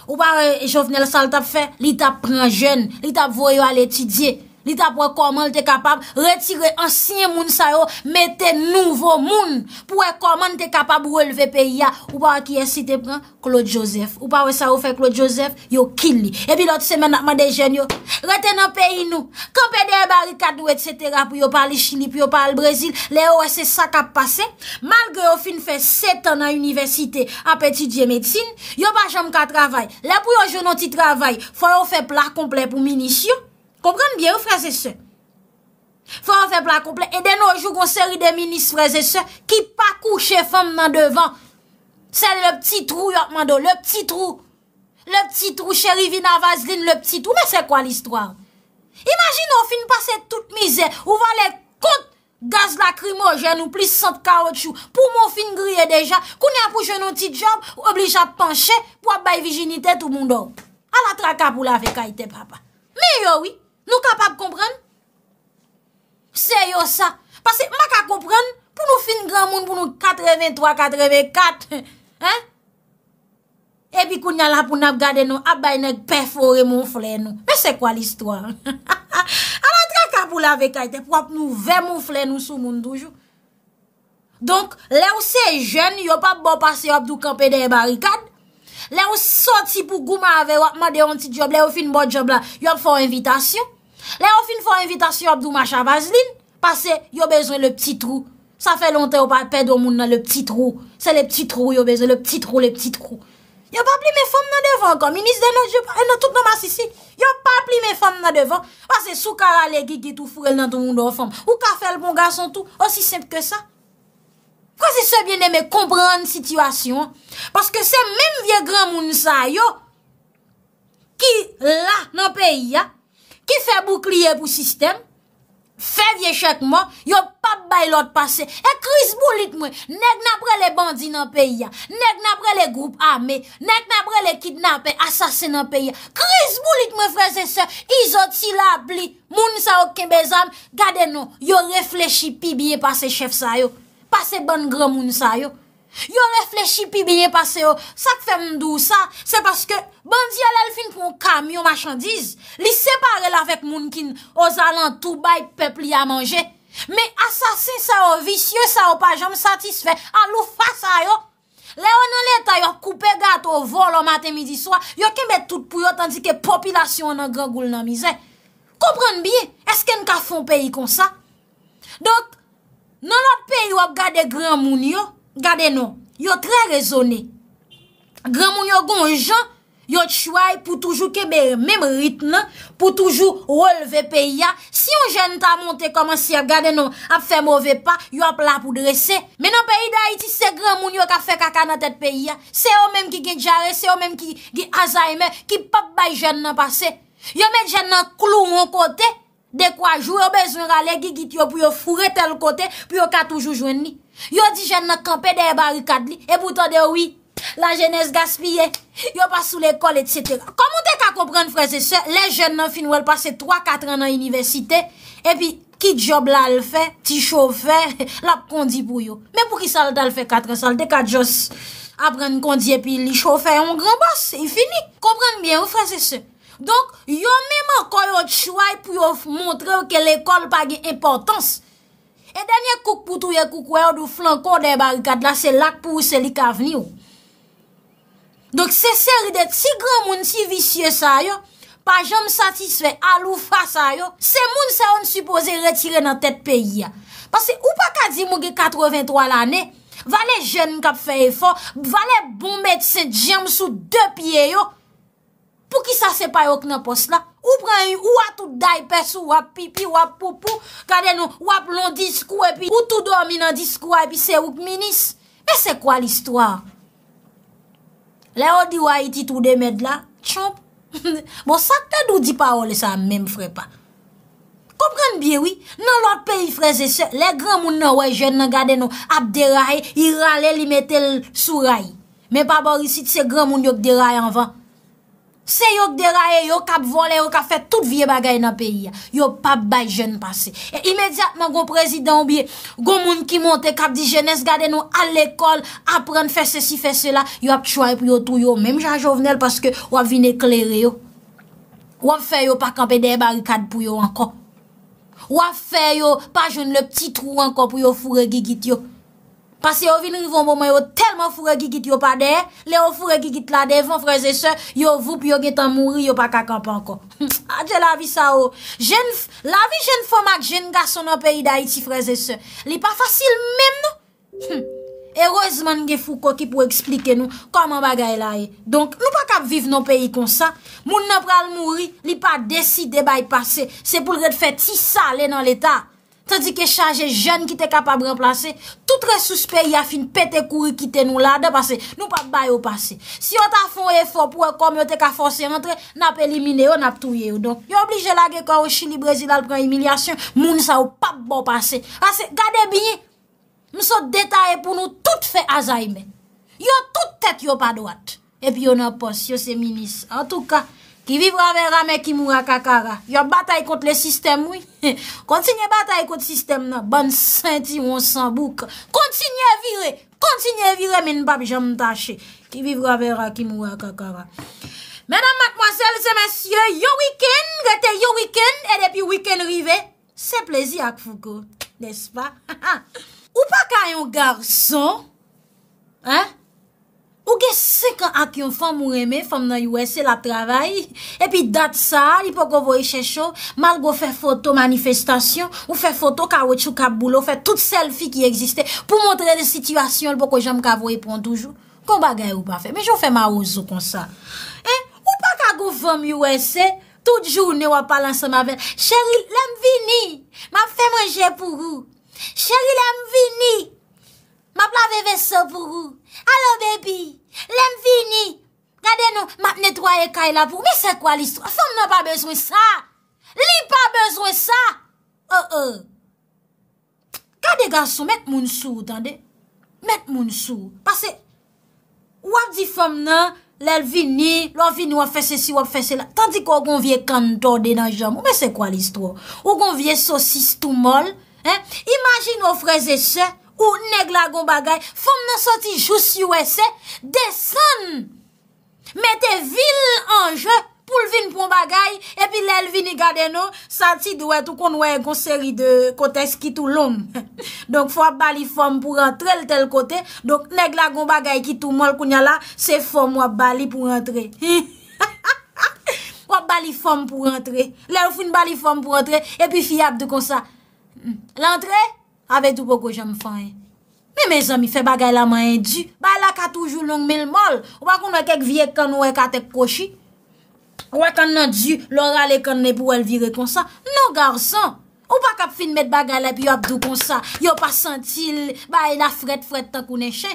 Ou pa e eh, jovnel sal tap fe, li tap pran jen, li tap voyo al etidye. Li ta pou e koman li te kapab retire ansyen moun sa yo mette nouvo moun pou e koman li te kapab releve pe ya ou pa wè ki esite pran Claude Joseph. Ou pa wè sa yo fè Claude Joseph yo kill li. E pi lot semen akman de jen yo reten nan pe inou. Kampè de e bari kadou et cetera pou yo pali Chili pou yo pali Brazil le yo wè se sakap pase. Malgrè yo fin fè setan an universite apè ti diye medsine yo pa jom ka travay le pou yo joun an ti travay fò yo fè plak komple pou mini siyo Komprende byen ou fraze se? Fwa an fepla komple. E den nou jou kon seri de minis fraze se. Ki pa kouche fèm nan devan. Se le pti trou yotman do. Le pti trou. Le pti trou chèri vina vazlin. Le pti trou. Mè se kwa l'histoire? Imagin nou fin pase tout mizè. Ou valè kont gaz lakrimojen ou plissant kaotchou. Pou moun fin griye deja. Koun ya pouche nou tit job. Oblija panche. Pwa bay vijinite tout moun do. A la traka pou la fekai te papa. Mè yo wè. Nou kapap kompren? Seyo sa. Pase, maka kompren, pou nou fin gran moun pou nou 83-84. Ha? Ebi kou nyan la pou nap gade nou, ap bay nek perfore moun flè nou. Me se kwa l'istwa? A la tra ka pou la vekajte, pou ap nou ve moun flè nou sou moun doujou. Donk, le ou se jen, yo pa bo pase yo ap dou kampe de barikad. Le ou soti pou gou ma ave, yo ap made yon tit job, le ou fin bo job la, yo ap fò invitation. Lè ou fin fò invitasyon Abdou Macha Vazlin, pase, yo bezon lè pti trou. Sa fè lontè ou pa pè do moun nan lè pti trou. Se lè pti trou, yo bezon lè pti trou, lè pti trou. Yo pa pli mè fòm nan devan, kon. Minis de eh, nan tout nan ma sisi. Yo pa pli mè fòm nan devan. Pase, sou ka alegi ki tou furel nan ton moun do fòm. Ou ka fè l'bon gars son tout, osi sempe ke sa. Kwa se se biene mè kompran an situasyon? Paske se mèm vie gran moun sa yo, ki la nan peyi ya, Ki fè boukliye pou sistem, fè vie chèk mò, yo pap bay lòt pase. E kriz boulit mè, nek napre le bandi nan peyi ya, nek napre le groupe amè, nek napre le kidnapè, asasè nan peyi ya. Kriz boulit mè freze se, izoti la pli, moun sa okke bezan, gade nou, yo reflechi pi biye pase chef sa yo. Pase ban grò moun sa yo. Yo reflechi pi biye pase yo, sak fe mdou sa, se paske bandi al el fin pou yon kamyon machandiz, li separe la vek moun kin, oza lan tou bay pepli a manje. Me asasin sa yo visye, sa yo pa jom satisfe, alou fasa yo. Le yo nan leta yo, koupe gato, volo, maten midi swa, yo keme tout pou yo, tandi ke popilasyon nan gran goul nan mizè. Kompran biye, eske nka fon peyi kon sa? Donk, nan ap peyi yo ap gade gran moun yo. Gade nou, yo tre rezone. Gran moun yo gon jan, yo tshwai pou toujou kebe mem ritna, pou toujou releve pe ya. Si yon jen ta monte koman si ya gade nou, ap fe mouve pa, yo ap la pou dresse. Menon pe iday ti se gran moun yo ka fe kaka nan tet pe ya. Se yo menm ki ge djare, se yo menm ki ge azaime, ki pap bay jen nan pase. Yo menm jen nan klou moun kote, dekwa jou yo bezon rale, gi git yo pou yo fure tel kote, pou yo ka toujou jwen ni. Yo di jen nan kampe de e barikad li, e bouton de oui, la jenes gaspye, yo pa sou l'ekol et setera. Komon de ka kompren fwese se, le jen nan finwel pase 3-4 an nan univesite, epi ki job la al fe, ti chowfe, la kondi pou yo. Men pou ki sal da al fe 4 an sal, de ka jos apren kondi epi li chowfe, yon gran bas, yon fini. Kompren bien w fwese se. Donk, yo menman koyo chway pou yo montre yo ke l'ekol pa ge importansi, E denye kouk pou touye kouk wè yo dou flankon den barikad la se lak pou ou se li ka veni yo. Donk se seri de ti gran moun ti visye sa yo, pa jom satisfè alou fa sa yo, se moun sa yon supose retire nan tet peyi ya. Pase ou pa ka di moun ge 83 l ane, vale jen kap feye for, vale bombe se jom sou de piye yo, pou ki sa se paye ok nan pos la. Ou pren yon wap tout day pe sou wap pipi, wap popo, kade yon wap lon disku epi, ou tout dormi nan disku epi, se wap minis. Mè e se kwa l'histoire? Le ou di waye tit ou demèd la? Tchomp! Bon, sakte d'ou di parole sa, mèm fre pa. Komprende biye, wè? Nan lot pe yon freze se, le gran moun nan waye jen nan kade yon ap de raye, yon rale li mette sou raye. Mè pa borisit se gran moun yon de raye anvan. Se yo kderaye yo, kap vole yo, kap fet tout vie bagay nan peyi ya, yo pap bay jen pase. E imediatman go prezident biye, go moun ki monte, kap di jenese, gade nou al lekol, apren fese si fese la, yo ap chwae pou yo tou yo. Mem jan jovenel paske wap vin eklere yo. Wap fe yo pakampe de barikad pou yo ankon. Wap fe yo pa jen le pti trou ankon pou yo fure gigit yo. Pase yo vin rivon bon mwen yo telman fure gigit yo pa de, le yo fure gigit ah, la de, yon freze se, yo vup, yo getan mouri, yo pa kakampan kon. Adye la vi sa ou. La vi jen foma k jen gason nan peyi da iti freze se. Li pa fasil men nou. E rozman gen fou koki pou eksplike nou koman bagay la e. Donk nou pa kap viv nan peyi kon sa, moun nan pral mouri, li pa desi debay pase, se pou lred fe ti sa le nan leta. Sadi ke chaje jen ki te kapab remplase, toutre sou spe yafin pete kouri kite nou la, de pase, nou pap bay ou pase. Si yo ta fon e fop pou e kom yo te ka force rentre, nap elimine ou nap touye ou don. Yo oblige la ge kon ou chini brezi dal pren emilyasyon, moun sa ou pap bo pase. Ase, gade bini, msou detaye pou nou tout fe aza imen. Yo tout teke yo pa dwat. E pi yo nan pos, yo se minis. En tout ka. Ki vivra vera men ki mou a kakara. Yo batay kont le sistem woy. Kontinye batay kont sistem nan. Ban senti wonsan bouk. Kontinye vire. Kontinye vire men babi jan mtache. Ki vivra vera ki mou a kakara. Menan mak mwasele se msye. Yo wiken. Gote yo wiken. E depi wiken rive. Se plezi ak fuko. Nespa. Ou pa kanyon garso. Hein. Ou gen sèk an ak yon fèm mou remè, fèm nan U.S.E. la travèi, epi dat sa, li pou kon voye chè chò, mal go fè foto manifestasyon, ou fè foto kawè chou kab boulò, fè tout selfie ki existè, pou montre le situasyon li pou kon jèm kavoye pon toujou, kon bagè ou pa fè, men jò fè ma ouzou kon sa. Eh, ou pa kagou fèm U.S.E., tout jounè wapalansè ma ven, chèri lèm vini, mab fè manjè pou rou, chèri lèm vini, mab la veve so pou rou, Alo bebi, lem vini, gade nou map netwaye kay la pou, mi se kwa listwa? Fom nou pa bezwe sa, li pa bezwe sa, e e, gade gansou, met moun sou, tande, met moun sou, pase, wap di fom nou, lel vini, lop vini wap fese si wap fese la, tandi kwa ou gonvye kantor de nan jam, mi se kwa listwa? Ou gonvye sosis tou mol, imagine ou freze se, Ou neg la gon bagay, fom nan soti jous ywese, desan. Mete vil anje, pou lvin pou bagay, epi lel vini gade nou, soti dwe tou kon wè yon konseri de kotes ki tou lon. Donk fwa bali fom pou rentre l tel kote, donk neg la gon bagay ki tou mol kou nyal la, se fom wap bali pou rentre. Wap bali fom pou rentre. Lel foun bali fom pou rentre, epi fiyab de konsa. L'entre hmm.? Avè dupo kò jèm fanyen. Mè mè zèm, fè bagay la man yè dù. Bay la katoujou loun mèl mol. Ou pa kon wè kek viek e kon wè katèk kòshi. Wè e kon nan dù, lò ralè kon nè pou wè l'vire kon sa. Non garzon. Ou pa kap fin met bagay la pi wèk dù kon sa. Yo pa sentil bay e la fred fred tan kounè chè.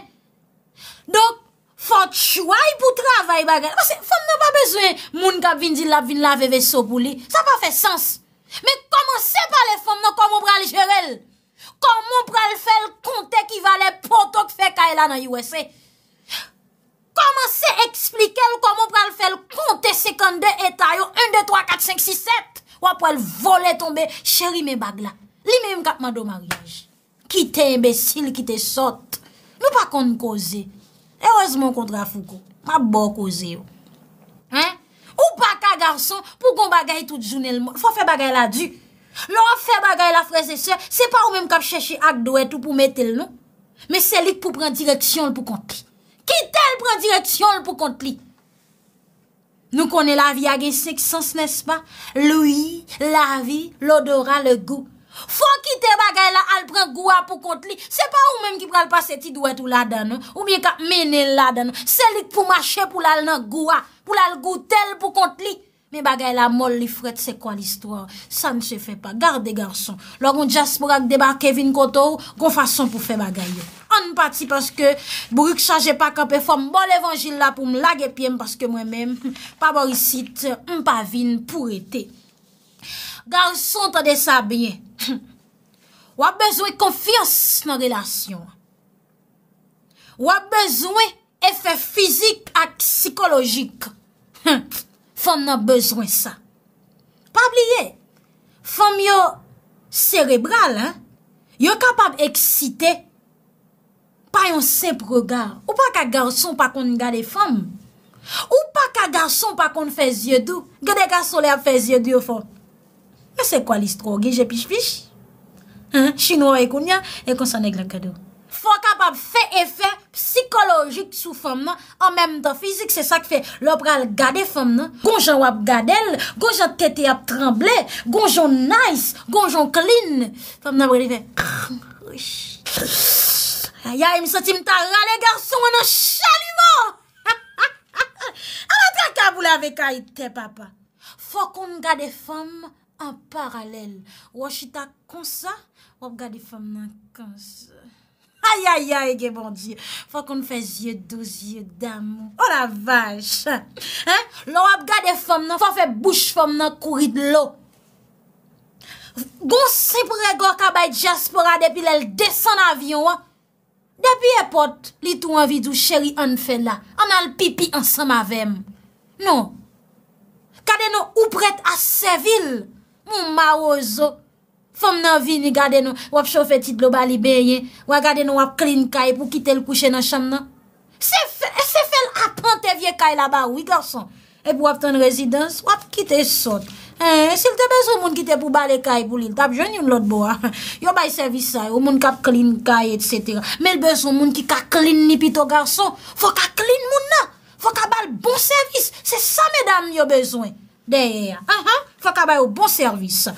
Dok, fòt chouay pou travay bagay. Fòm nan pa bezwen moun kap vin di lap vin la veve so pou li. Sa pa fè sens. Mè komonsè palè fòm nan komon pralè jèrel. Koman pral fel konte ki va le potok fe ka e la nan ywese? Koman se explike l koman pral fel konte 52 etay yo 1, 2, 3, 4, 5, 6, 7? Ou ap wap wap volen tombe? Cheri me bag la, li men yon kapman do mariage. Ki te imbesil, ki te sot. Nou pa kon kon ze. Erezman kontra fuko, pa bo kon ze yo. Ou pa ka garson pou kon bagay tout jounel mo. Fofen bagay la duk. Lò fè bagay la fwese se, se pa ou mèm kap chèche ak doèt ou pou mèt el nou. Mè se lik pou pran direksyon l pou kont li. Ki tel pran direksyon l pou kont li. Nou konen la vi agen se ki sens nes pa. L'oui, la vi, l'odora, le gou. Fò ki tel bagay la al pran gou a pou kont li. Se pa ou mèm ki pran paseti doèt non? ou la dan nou. Ou mèm kap mènen la dan nou. Se lik pou mèche pou lal nan gou a. Pou lal gou tel pou kont li. Me bagay la mol li fred se kwa l'istwa. Sa ne se fe pa. Garde garson. Loro jas mwak deba kevin koto ou, kon fason pou fe bagay yo. An pati paske, bourouk chaje pa kap e fom bol evanjil la pou m lage piem paske mwen men, pa borisit, m pa vin pou rete. Garson tade sa bine. Wap bezwe konfiyos nan relasyon. Wap bezwe efek fizik ak psikologik. Pfff. Femme nan bezwen sa. Pabliye. Femme yo serebral. Yo kapab eksite. Pa yon sep rega. Ou pa ka garson pa kon gade femme. Ou pa ka garson pa kon fè zye dou. Gade ka sole ap fè zye dou yo fò. Mè se kwa listro? Gije pish pish. Chinou wè koun ya. E kon sanèk lakadou. Fwa non? kap non? non, ah, ap fe efè psikolojik sou fèm nan, an mèm tan fizik, se sa ki fe lop ral gade fèm nan. Gonj an wap gadel, gonj an tete ap tremble, gonj an nice, gonj an clean. Fèm nan brele fèm. Ya, yari mse ti mta rale, garso, an an chalimo! An an pya kabou la veka ite, papa. Fwa kon gade fèm an paralel. Wajita konsa, wap gade fèm nan konsa. Ayayay, ege bon diye, fò kon fè zye do zye dam. O oh la vaj, lò ap gade fòm nan fò fè bouch fòm nan kourid lò. Gon sep rego kaba jaspora depi lèl desen avyon. Depi epot, li tou an vidou chéri an fè la, an al pipi an san mavem. Non, kade nou oupret as se vil, mou maro zo. Fom nan vini gade nou wap chofe tit lo bali beye, wak gade nou wap klin kay pou kite l kouche nan chan nan. Se fel apante vie kay la ba, wik garson. E pou wap ton rezidans, wap kite sot. E eh, se l te bezou moun kite pou bale kay pou li, tap jwen yon lot bo a. Ah. Yo bay servis a, ou moun kap klin kay, etc. Me l bezou moun ki ka klin ni pito garson, fok a klin moun nan. Fok a bal bon servis. Se sa, medan, yo bezouen. Deye, fok a bay o bon servis a.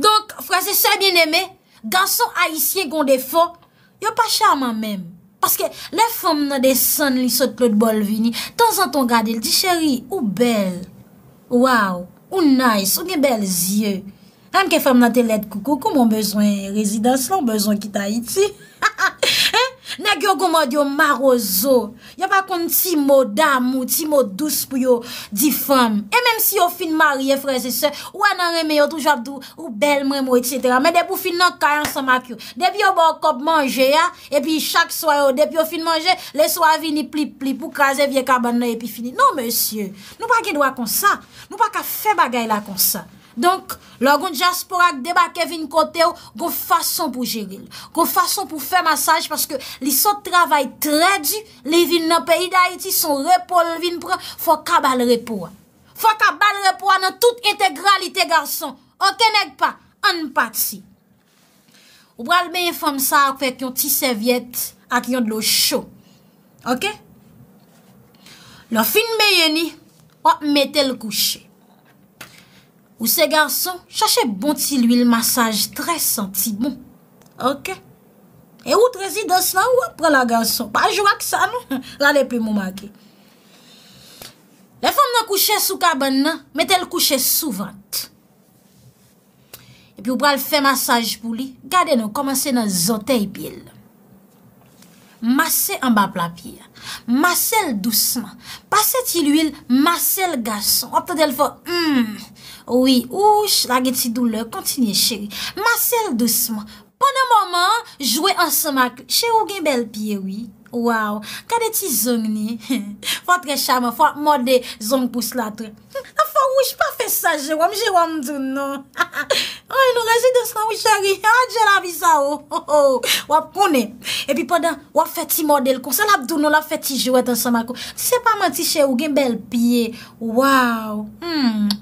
Donk, frase sebyen eme, ganson aisyen kon defo, yo pa chaman mem. Paske, le fom nan de san li sot klod bol vini, tan zan ton gade li ti cheri, ou bel. Waw, ou nice, ou gen bel zye. An ke fom nan te let koukou, kou moun bezon rezidans la, moun bezon kitay ti. Nèk yo gomod yo maro zo, yo pa kon ti mo dam ou ti mo douz pou yo difam. E menm si yo fin mari e freze se, ou anan reme yo tou japdou, ou bel mremo et cetera, men depou fin nan kayan sa mak yo. Depi yo bon kop manje ya, epi chak swa yo, depi yo fin manje, leso avini pli pli pou kaze vie kabana epi fini. Non monsye, nou pa ki dwa konsa, nou pa ka fe bagay la konsa. Donk, lor goun jaspor ak deba kevin kote ou, goun fason pou jiril. Goun fason pou fe masaj, paske li son travay tre di, li vin nan peyi da iti, son repol vin pran, fwa kabal repor. Fwa kabal repor nan tout integralite garson. Anke neg pa, an pati. Ou bral men fwam sa apèk yon ti sevyet, ak yon dlo chou. Ok? Lor fin men yoni, wap metel kouche. Ou se garson, chache bon ti lwi l masaj, tre senti bon. Ok? E ou tre si dos lan, ou ap pre la garson? Pa jwa ki sa nou? La le pe mou make. Le fom nan kouche sou kaban nan, met el kouche souvant. E pi ou pral fe masaj pou li, gade nou komanse nan zotey pil. Mase en ba plat piye, mase l dousman, pase ti l uil, mase l gason, opto del fo, m, hmm. oui, ouj, la gen ti doule, kontinye cheri, mase l dousman, pwene mouman, jwe an semak, cheri ou gen bel piye, oui. Waw, kade ti zong ni? Fwa tre chaman, fwa morde zong pou slatre. La fwa wish pa fe sajewa, mje wamdoun non? nou. Oye ah, oh, oh, oh. e nou rezi de san wish cheri, anjela avisa ou. Wap pounen, epi podan wap feti morde lkon, salapdoun nou la feti jowet an samakou. Ti se pa manti cheri, ou gen bel piye. Waw, hmm.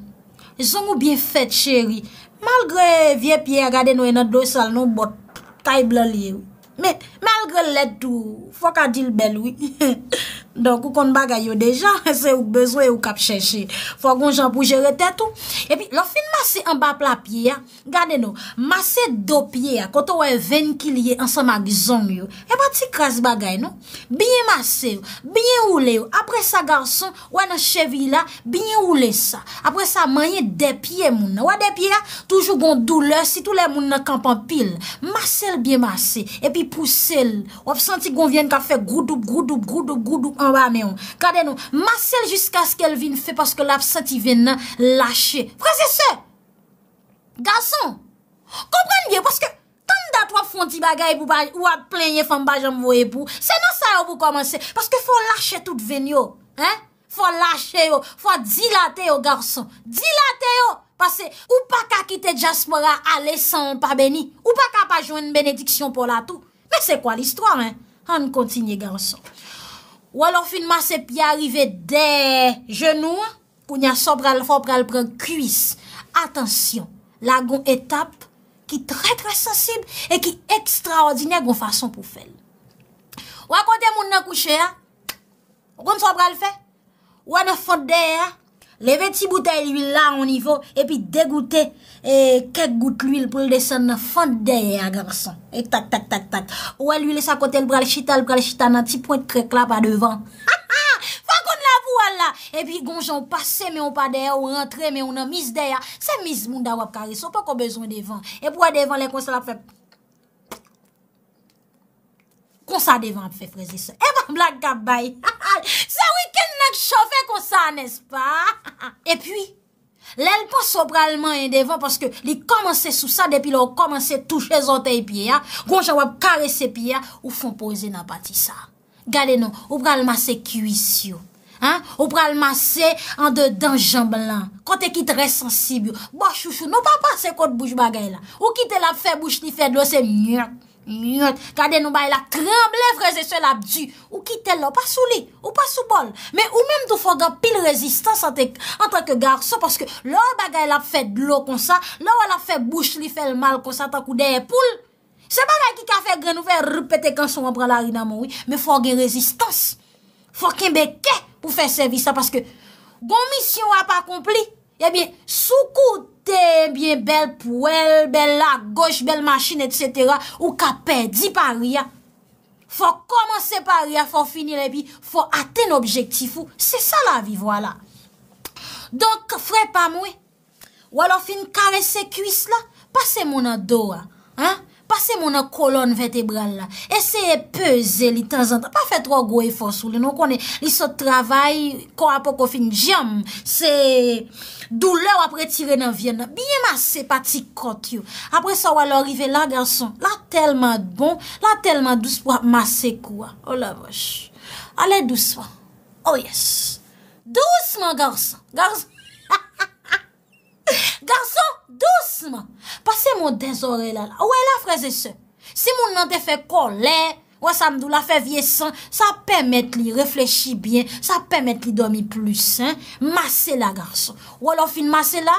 zong ou bien fet cheri. Malgre vie piye agade nou ena do sal nou, bot tay blalye ou. Me, malge ledou, fwa ka dil beloui. Donk, ou kon bagay yo deja, se ou bezwe ou kap chenche. Fwa gon jan pou jere tetou. E pi, lo fin mase an ba pla piye ya, gade nou, mase do piye ya, koto wè ven kilye an sa magzon yo. E pati kras bagay nou. Binyen mase yo, binyen oule yo. Apre sa garson, wè nan chevi la, binyen oule sa. Apre sa manye de piye moun. Wè de piye ya, toujou gon doule si, tou lè moun nan kampan pil. Mase l byen mase, e pi puse l. Wè f senti kon vyen ka fe groudou, groudou, groudou, groudou, groudou. Maselle jusqu'a sk el vin fe Paske l ap senti vin nan Lache Frase se Garson Komprende ye Paske tan dat wap fwanti bagay Ou wap plenye fwam bajan mwoye pou Senan sa yo pou komanse Paske fwa lache tout ven yo Fwa lache yo Fwa dilate yo garson Dilate yo Pase Ou pa ka kite jaspora Ale san pa beni Ou pa ka pa joun benediksyon pou la tou Men se kwa l istwa men An kontinye garson Ou alofin mas epi arive de genou, kou nyan sobral fopral pren kuis. Atensyon, la goun etap ki tre tre sensib e ki ekstraordine goun fason pou fel. Ou akonde moun nan kouche a? Goun sobral fe? Ou ane fote de a? Leve ti boutei l'huil la, on y vo, e pi degoute, e kek goute l'huil pou l'desan nan fante deya, garson. E tat, tat, tat, tat. Ou e l'huil le sa kote, l'bra l'chita, l'bra l'chita nan ti pointe krek la pa devan. Ha, ha, fante kon la vou al la. E pi gonjou, ou pase, me ou pa deya, ou rentre, me ou nan mise deya, se mise moun da wap kare, so pa kon bezwen devan. E pou a devan, le kon se la fep. Kon sa devan ap fe freze se. Ewa blak gabay. Sa wiken nak chofe kon sa, nespa? E pwi, lèl pan so pralman yon devan paske li komanse sou sa, depi lò komanse touche zotey e piya, kwanja wap kare se piya, ou fon pose nan pati sa. Gade nou, ou pralman se kuis yo. Ou pralman se an de dan jamblan. Kote ki tre sensibyo. Bo chou chou, nou pa pase kote bouche bagay la. Ou kite la fe bouche ni fe dlo se myak. Myot, kade nou bay la tremble vreze se lap di, ou ki tel la pa sou li, ou pa sou bol. Me ou menm tou fò gen pil rezistans an tek, an tek garso, paske lò bagay la fè dlò konsa, lò la fè bouch li fè l'mal konsa takou deye poul. Se bagay ki ka fè gen nou fè rupete konson an pralari nan moui, me fò gen rezistans. Fò kembe ke pou fè servisa, paske gomisyon wap akompli, ya eh bi soukout. ten bien bel pou el, bel la goch, bel machin, et cetera, ou ka pedi pa ria. Fa komanse pa ria, fa fini le bi, fa ate n'objektifou. Se sa la vi, wala. Donk, fwe pa mwe, walo fin kare se kuis la, pase moun an do, an? Pase moun an kolon vetebral la. Eseye peze li tanzantan. Pa fe tro goye fonsou li. Non konen li sot travay. Kon apoko fin jam. Se doule wapre tire nan vyen. Biye mase pati kot yo. Apre sa wale orive la, garson. La telman bon. La telman douz pou mase kwa. Olavosh. Oh Ale douzwa. Oh yes. Douzman, garson. Garson. Garson. Dousman, pase moun desore la la Ouè la freze se Si moun nan te fe kolè Ouè sa mdou la fe vie san Sa pèmèt li reflechi bien Sa pèmèt li domi plus Mase la garson Ouè lò fin mase la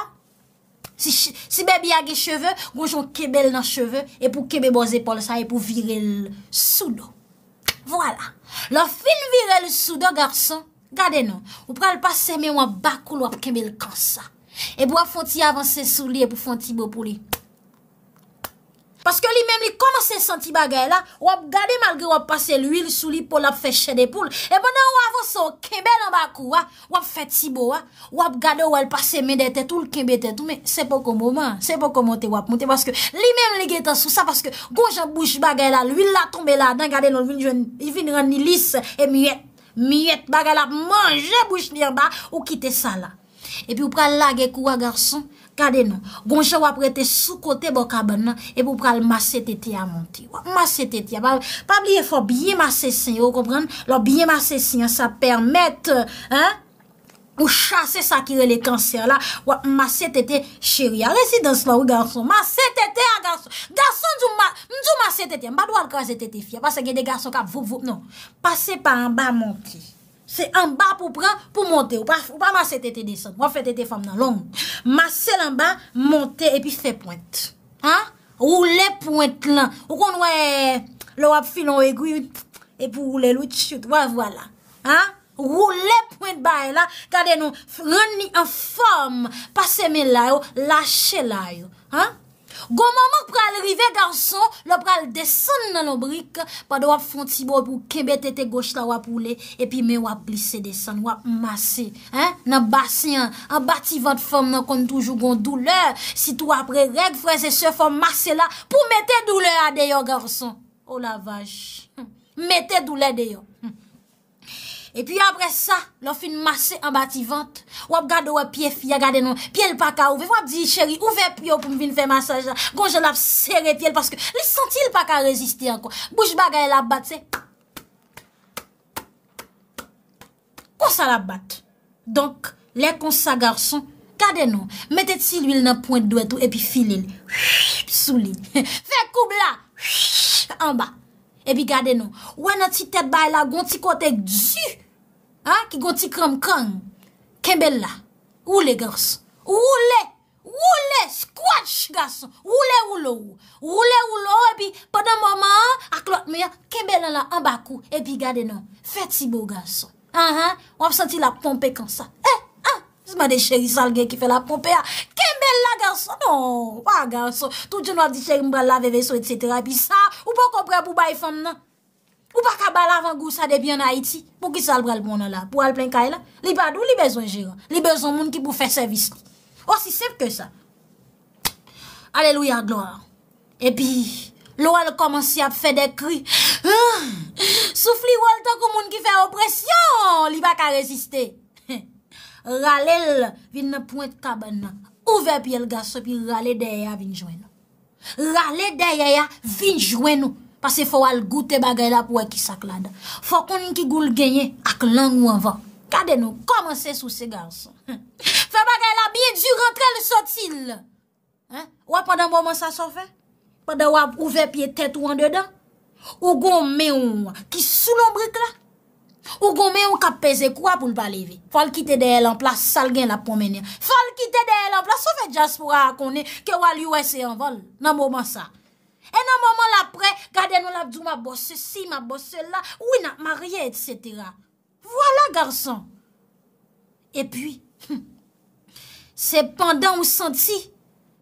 Si bebi yage cheve, goujoun kebel nan cheve E pou kebel bon zepol sa E pou virel sou do Vwala Lò fin virel sou do garson Gade nan, ou pral pase me wap bakou Wap kebel kan sa Ebo ap fon ti avanse sou li e pou fon ti bo pou li Paske li men li komanse senti bagay la Wap gade malge wap pase l'huil sou li pou lap feche de pou Ebon nan wap avanse ou kebel an bakou Wap fe ti bo Wap gade wap pase men de tet ou l'kembe tet Mwen sepo kon moun Sepo kon moun te wap moun te Paske li men li getan sou sa Paske gouj ap bouch bagay la L'huil la tombe la Dan gade non vin ran ni lis E miyet bagay la Mange bouch nirba Ou kite sa la Epi ou pral lage kouwa garson, kade nou. Gonjè wap rete sou kote bokabè nan, epi ou pral mase tete a monti. Mase tete a. Pabli e fò, biye mase sin, ou komprende? Lò, biye mase sin, sa permèt, hein, ou chase sakire le kanser la. Mase tete, chéri, alè si dansman wou garson. Mase tete a garson. Garson djou mase tete a. Mba dwa l kwa zete te fye, pasè gen de garson kwa vop vop. Non, pase pa an ba monti. Se an ba pou pran pou monte. Ou pa mase tete desan. Ou pa fete tete fam nan. Long. Mase lan ba, monte epi se pointe. Ha? Roule pointe lan. Ou kon wè, lor ap filon e guy, epi roule lout chout. Wè, wè la. Ha? Roule pointe bay la, kade nou rani an fam. Pase men la yo, lache la yo. Ha? Gon mamouk pral rive garson, lop pral desen nan lom brik, pad wap fonti bo pou kebet ete goch la wap oule, epi men wap plise desen, wap mase. Nan basen, an bati vat fom nan kontoujou gon doule, si tou apre reg fwese se fom mase la, pou mette doule adeyo garson. O la vaj. Mete doule deyo. E pi apre sa, la fin masse an ba ti vante. Wap gado wap pie fya, gade nou. Pye l pa ka ouve. Wap di cheri, ouve pyo pou mvin fe massage la. Gonj la serre pye l, paske li senti l pa ka rezisti anko. Bouch bagay la batse. Kon sa la bat. Donk, le kon sa garson, gade nou. Metet si l wil nan pointe dwe tou, e pi file li. Shhh, sou li. Fè koubla, shhh, an ba. E pi gade nou. Wè nan ti te bay la, gon ti kotek djou. Ha, ki gonti krom kong. Kembella. Roule, garson. Roule. Roule. Squatch, garson. Roule, roule ou. Roule, roule ou. E pi, padan mwaman, ha, akloat mwen, kembella la, ambakou, e pi gade nan. Feti bo, garson. Ha, ha. Wap senti la pompe konsa. Eh, ha, ha. Se ma de cheri sal gen ki fe la pompe, ha. Kembella, garson. Non. Wap, ah, garson. Tout yon wap di cheri mwala, veve so, et cetera, pi sa. Wap wap kompre a bou bay fom nan. Ou pa ka bal avan gousa de bi an Haiti, pou ki salbre al bon ala, pou al plen kay la, li padou li bezon jira, li bezon moun ki pou fe servis. Osisep oh, ke sa. Aleluya glora. E pi, lo al komansi ap fe de kri. Ah, Soufli waltan kou moun ki fe opresyon, li baka reziste. Ralel vin na point kabana, ouve pi el gaso, pi rale deye ya vin jwen nou. Rale deye ya vin jwen nou. Fase fwa wal goute bagay la pou wè ki saklad. Fwa konen ki goul genye ak lang ou anvan. Kade nou, komanse sou se gans. Fwa bagay la biye djur rentre le sotil. Wè pandan mwaman sa so fè? Pandan wè ouve piye tèt ou an dedan? Ou goun mè ou ki sou lom brik la? Ou goun mè ou ka peze kwa pou npa leve? Fwa l kitè de el anpla sal gen la pou menye. Fwa l kitè de el anpla so fè diaspora akone ke wal yowè se anvan nan mwaman sa. E nan non, momon la pre, gade nou la djou ma bosse si, ma bosse la, ouina, marye, etc. Voilà, garson. E pi, sepandan ou santi,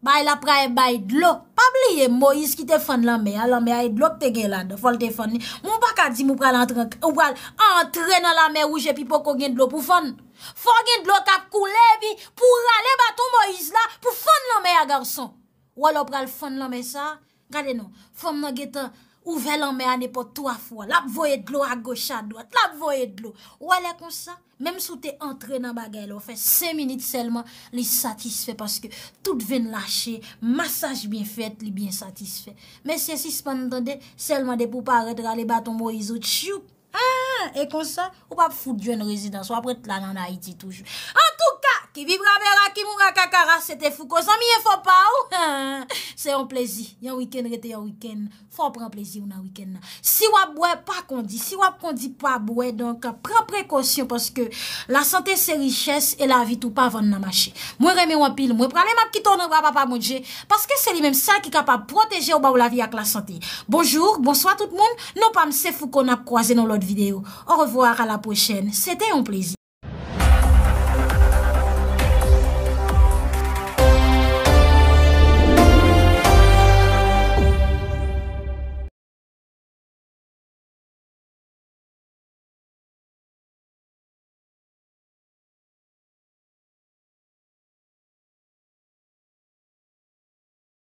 bay la pre, bay dlo. Pabliye, Moïse ki te fon la mea, la mea e blok te gen lade, fol te fon. Mou baka di mou pral entren la mea ou jepi poko gen dlo pou fon. Fon gen dlo kap koule bi, pou rale baton Moïse la, pou fon la mea, garson. Wala pral fon la mea sa, kade nou, fòm nan getan, ouvelan me ane pot to a fwa, lap voye dlo a gocha a dwat, lap voye dlo, ou alè kon sa, mèm sou te entre nan bagay lò, fè se minit selman, li satisfe, paske tout ven lâche, masaj bin fèt, li bin satisfe, mèm se si sepan nantande, selman de pou pa arèdre, ale baton morizot, ah, chyouk, hè kon sa, ou pa foute dwen rezidans, wapre tla nan Haiti toujou, an touka, Ki vibra be la, ki mou la kakara, se te fou ko zan miye fò pa ou. Se yon plezi, yon wikend rete yon wikend. Fò pre plezi yon wikend na. Si wap bwe, pa kondi. Si wap kondi, pa bwe. Donk, pre prekonsyon, poske la sante se riches e la vitou pa vann nan mache. Mwen reme wapil, mwen pralem ap kiton nou wap ap apamodje. Paske se li menm sa ki kapap proteje ou ba ou la vi ak la sante. Bonjour, bonswa tout moun. Non pa mse fou kon ap kwaze nou lot videyo. Ou revoir, a la pochene. Se te yon plezi.